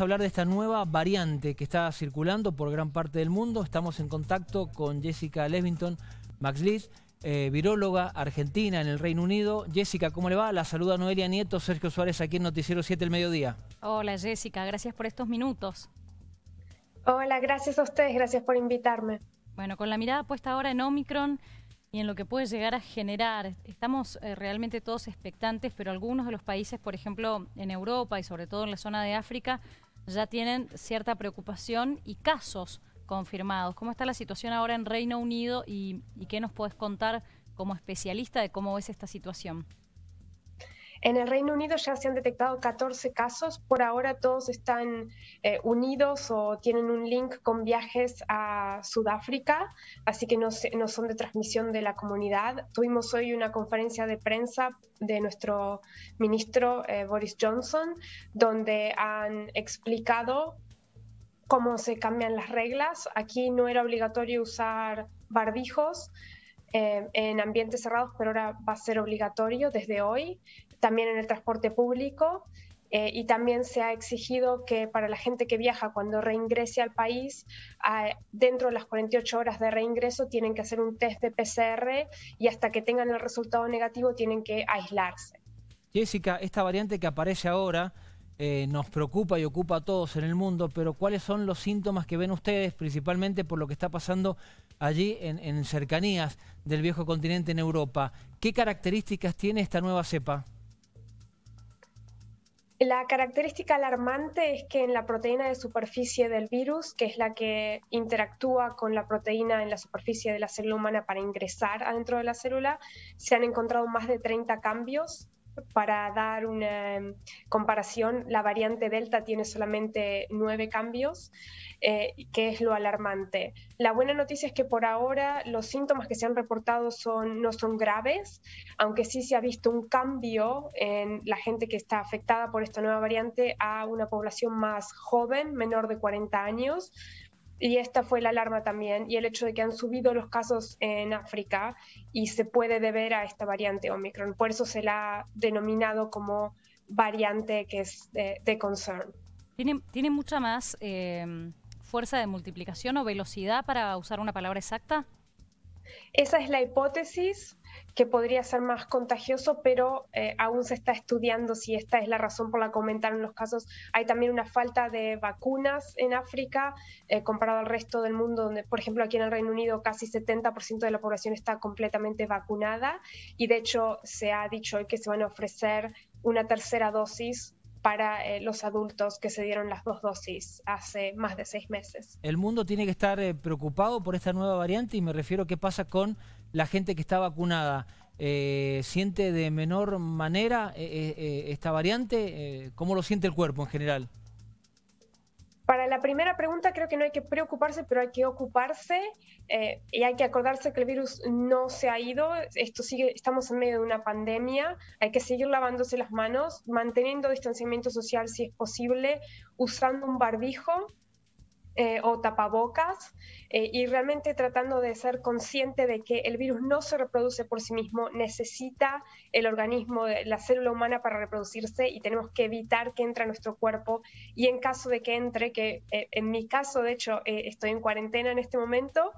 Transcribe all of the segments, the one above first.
a hablar de esta nueva variante que está circulando por gran parte del mundo. Estamos en contacto con Jessica levington Max eh, viróloga argentina en el Reino Unido. Jessica, ¿cómo le va? La saluda Noelia Nieto, Sergio Suárez aquí en Noticiero 7 el mediodía. Hola Jessica, gracias por estos minutos. Hola, gracias a ustedes, gracias por invitarme. Bueno, con la mirada puesta ahora en Omicron y en lo que puede llegar a generar, estamos eh, realmente todos expectantes, pero algunos de los países, por ejemplo, en Europa y sobre todo en la zona de África, ya tienen cierta preocupación y casos confirmados. ¿Cómo está la situación ahora en Reino Unido y, qué nos puedes contar como especialista de cómo es esta situación? En el Reino Unido ya se han detectado 14 casos, por ahora todos están eh, unidos o tienen un link con viajes a Sudáfrica, así que no, son de transmisión de la comunidad. Tuvimos hoy una conferencia de prensa de nuestro ministro eh, Boris Johnson, donde han explicado cómo se cambian las reglas. Aquí no era obligatorio usar barbijos eh, en ambientes cerrados, pero ahora va a ser obligatorio desde hoy también en el transporte público. Eh, y también se ha exigido que para la gente que viaja cuando reingrese al país, ah, dentro de las 48 horas de reingreso tienen que hacer un test de PCR y hasta que tengan el resultado negativo tienen que aislarse. Jessica, esta variante que aparece ahora eh, nos preocupa y ocupa a todos en el mundo, pero ¿cuáles son los síntomas que ven ustedes principalmente por lo que está pasando allí en cercanías del viejo continente en Europa? ¿Qué características tiene esta nueva cepa? La característica alarmante es que en la proteína de superficie del virus, que es la que interactúa con la proteína en la superficie de la célula humana para ingresar adentro de la célula, se han encontrado más de 30 cambios para dar una em, comparación, la variante Delta tiene solamente nueve cambios, eh, que es lo alarmante. La buena noticia es que por ahora los síntomas que se han reportado son, no son graves, aunque sí se ha visto un cambio en la gente que está afectada por esta nueva variante a una población más joven, menor de 40 años y esta fue la alarma también, y el hecho de que han subido los casos en África y se puede deber a esta variante Omicron. Por eso se la ha denominado como variante que es de, concern. Tiene, mucha más eh, fuerza de multiplicación o velocidad para usar una palabra exacta. Esa es la hipótesis, que podría ser más contagioso, pero eh, aún se está estudiando si esta es la razón por la que aumentaron los casos. Hay también una falta de vacunas en África eh, comparado al resto del mundo, donde, por ejemplo, aquí en el Reino Unido casi 70% de la población está completamente vacunada y de hecho se ha dicho hoy que se van a ofrecer una tercera dosis para eh, los adultos que se dieron las dos dosis hace más de seis meses. El mundo tiene que estar preocupado por esta nueva variante y me refiero a qué pasa con la gente que está vacunada eh, siente de menor manera eh, eh, esta variante? ¿Cómo lo siente el cuerpo en general? Para la primera pregunta creo que no hay que preocuparse, pero hay que ocuparse y hay que acordarse que el virus no se ha ido. Esto sigue, estamos en medio de una pandemia. Hay que seguir lavándose las manos, manteniendo distanciamiento social si es posible, usando un barbijo eh, o tapabocas eh, y realmente tratando de ser consciente de que el virus no se reproduce por sí mismo, necesita el organismo, eh, la célula humana para reproducirse y tenemos que evitar que entre a nuestro cuerpo y en caso de que entre, que en mi caso de hecho estoy en cuarentena en este momento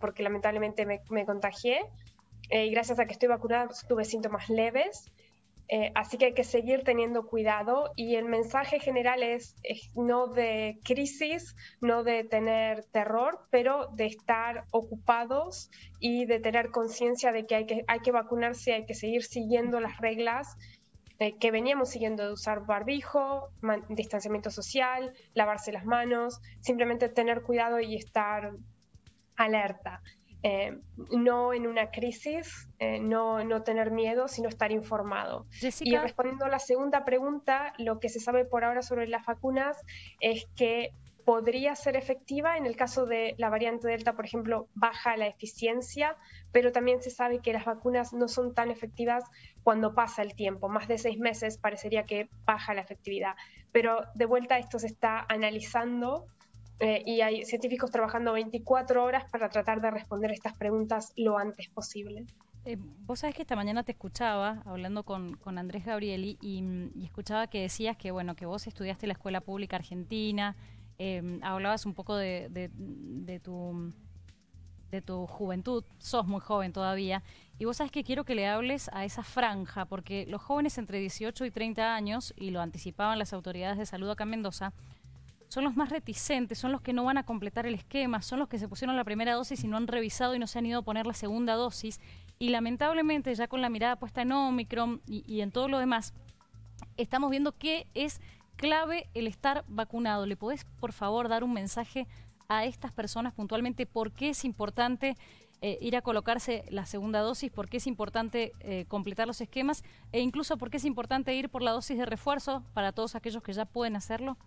porque lamentablemente me, me contagié, y gracias a que estoy vacunada pues, tuve síntomas leves, eh, así que hay que seguir teniendo cuidado y el mensaje general es, no de crisis, no de tener terror, pero de estar ocupados y de tener conciencia de que hay, que hay que vacunarse, hay que seguir siguiendo las reglas eh, que veníamos siguiendo de usar barbijo, distanciamiento social, lavarse las manos, simplemente tener cuidado y estar alerta. Eh, no en una crisis, eh, no, no, tener miedo, sino estar informado. Y respondiendo a la segunda pregunta, lo que se sabe por ahora sobre las vacunas es que podría ser efectiva en el caso de la variante Delta, por ejemplo, baja la eficiencia, pero también se sabe que las vacunas no son tan efectivas cuando pasa el tiempo, más de seis meses parecería que baja la efectividad. Pero de vuelta esto se está analizando eh, y hay científicos trabajando 24 horas para tratar de responder estas preguntas lo antes posible. Eh, vos sabés que esta mañana te escuchaba hablando con, Andrés Gabrieli mm, y, escuchaba que decías que bueno que vos estudiaste la escuela pública argentina, em, hablabas un poco de, de, tu de tu juventud, sos muy joven todavía, y vos sabés que quiero que le hables a esa franja, porque los jóvenes entre 18 y 30 años, y lo anticipaban las autoridades de salud acá en Mendoza, son los más reticentes, son los que no van a completar el esquema, son los que se pusieron la primera dosis y no han revisado y no se han ido a poner la segunda dosis. Y lamentablemente ya con la mirada puesta en Omicron y, en todo lo demás, estamos viendo que es clave el estar vacunado. ¿Le podés, por favor, dar un mensaje a estas personas puntualmente por qué es importante eh, ir a colocarse la segunda dosis, por qué es importante eh, completar los esquemas e incluso por qué es importante ir por la dosis de refuerzo para todos aquellos que ya pueden hacerlo?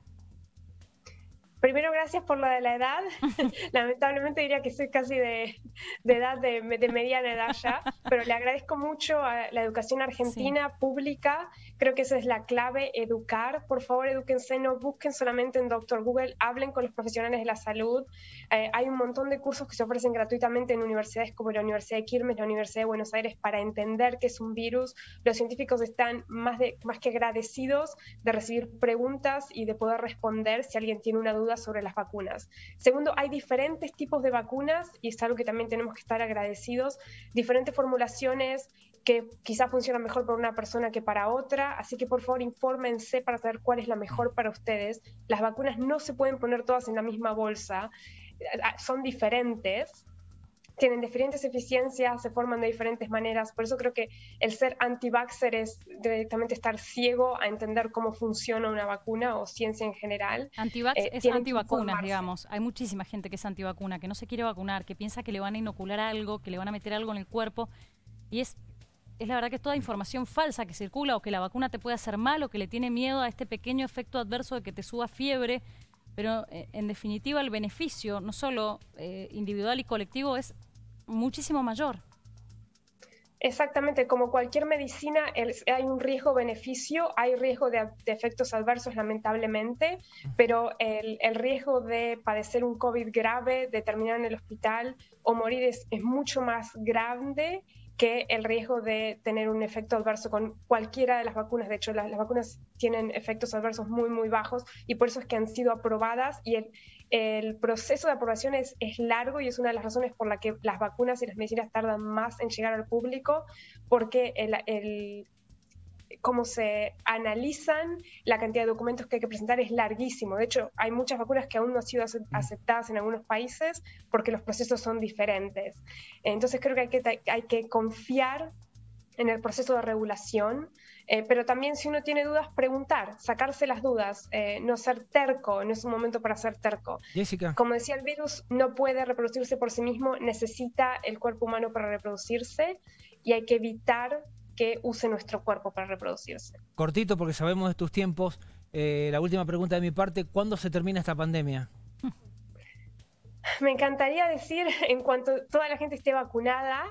Primero, gracias por la de la edad. Lamentablemente diría que soy casi de, edad, de, mediana edad ya, pero le agradezco mucho a la educación argentina pública Creo que esa es la clave, educar. Por favor, edúquense, no busquen solamente en Doctor Google, hablen con los profesionales de la salud. Eh, hay un montón de cursos que se ofrecen gratuitamente en universidades como la Universidad de Quilmes, la Universidad de Buenos Aires, para entender qué es un virus. Los científicos están más, de, más que agradecidos de recibir preguntas y de poder responder si alguien tiene una duda sobre las vacunas. Segundo, hay diferentes tipos de vacunas y es algo que también tenemos que estar agradecidos, diferentes formulaciones, que quizás funciona mejor para una persona que para otra, así que por favor infórmense para saber cuál es la mejor para ustedes. Las vacunas no se pueden poner todas en la misma bolsa, ah, son diferentes, tienen diferentes eficiencias, se forman de diferentes maneras, por eso creo que el ser anti-vaxxer es directamente estar ciego a entender cómo funciona una vacuna o ciencia en general. anti eh, es digamos. Hay muchísima gente que es antivacuna, que no se quiere vacunar, que piensa que le van a inocular algo, que le van a meter algo en el cuerpo y es es la verdad que es toda información falsa que circula o que la vacuna te puede hacer mal o que le tiene miedo a este pequeño efecto adverso de que te suba fiebre. Pero eh, en definitiva el beneficio, no solo eh, individual y colectivo, es muchísimo mayor. Exactamente, como cualquier medicina hay un riesgo-beneficio, hay riesgo de, efectos adversos lamentablemente, pero el, riesgo de padecer un COVID grave, de terminar en el hospital o morir es mucho más grande que el riesgo de tener un efecto adverso con cualquiera de las vacunas. De hecho, las, vacunas tienen efectos adversos muy, muy bajos y por eso es que han sido aprobadas y el, proceso de aprobación es, largo y es una de las razones por la que las vacunas y las medicinas tardan más en llegar al público, porque el, el cómo se analizan, la cantidad de documentos que hay que presentar es larguísimo. De hecho, hay muchas vacunas que aún no han sido mm. aceptadas en algunos países porque los procesos son diferentes. Entonces creo que hay que, hay que confiar en el proceso de regulación, eh, pero también si uno tiene dudas, preguntar, sacarse las dudas, eh, no ser terco, no es un momento para ser terco. Jessica. Como decía, el virus no puede reproducirse por sí mismo, necesita el cuerpo humano para reproducirse y hay que evitar que use nuestro cuerpo para reproducirse. Cortito, porque sabemos de tus tiempos, eh, la última pregunta de mi parte, ¿cuándo se termina esta pandemia? Me encantaría decir, en cuanto toda la gente esté vacunada,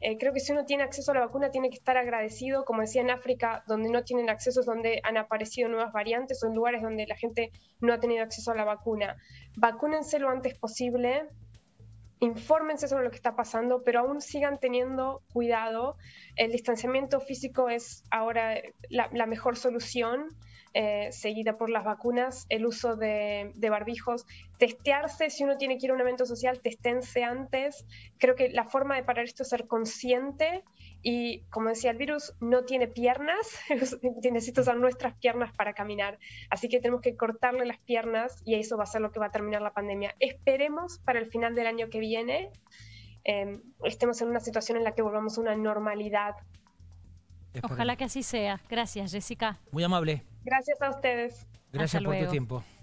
eh, creo que si uno tiene acceso a la vacuna tiene que estar agradecido, como decía en África, donde no tienen acceso es donde han aparecido nuevas variantes o en lugares donde la gente no ha tenido acceso a la vacuna. Vacúnense lo antes posible, infórmense sobre lo que está pasando, pero aún sigan teniendo cuidado. El distanciamiento físico es ahora la, mejor solución, eh, seguida por las vacunas, el uso de, de, barbijos, testearse, si uno tiene que ir a un evento social, testense antes. Creo que la forma de parar esto es ser consciente y como decía, el virus no tiene piernas, necesita usar nuestras piernas para caminar. Así que tenemos que cortarle las piernas y eso va a ser lo que va a terminar la pandemia. Esperemos para el final del año que viene em, estemos en una situación en la que volvamos a una normalidad. Ojalá que así sea. Gracias, Jessica. Muy amable. Gracias a ustedes. Gracias por tu tiempo.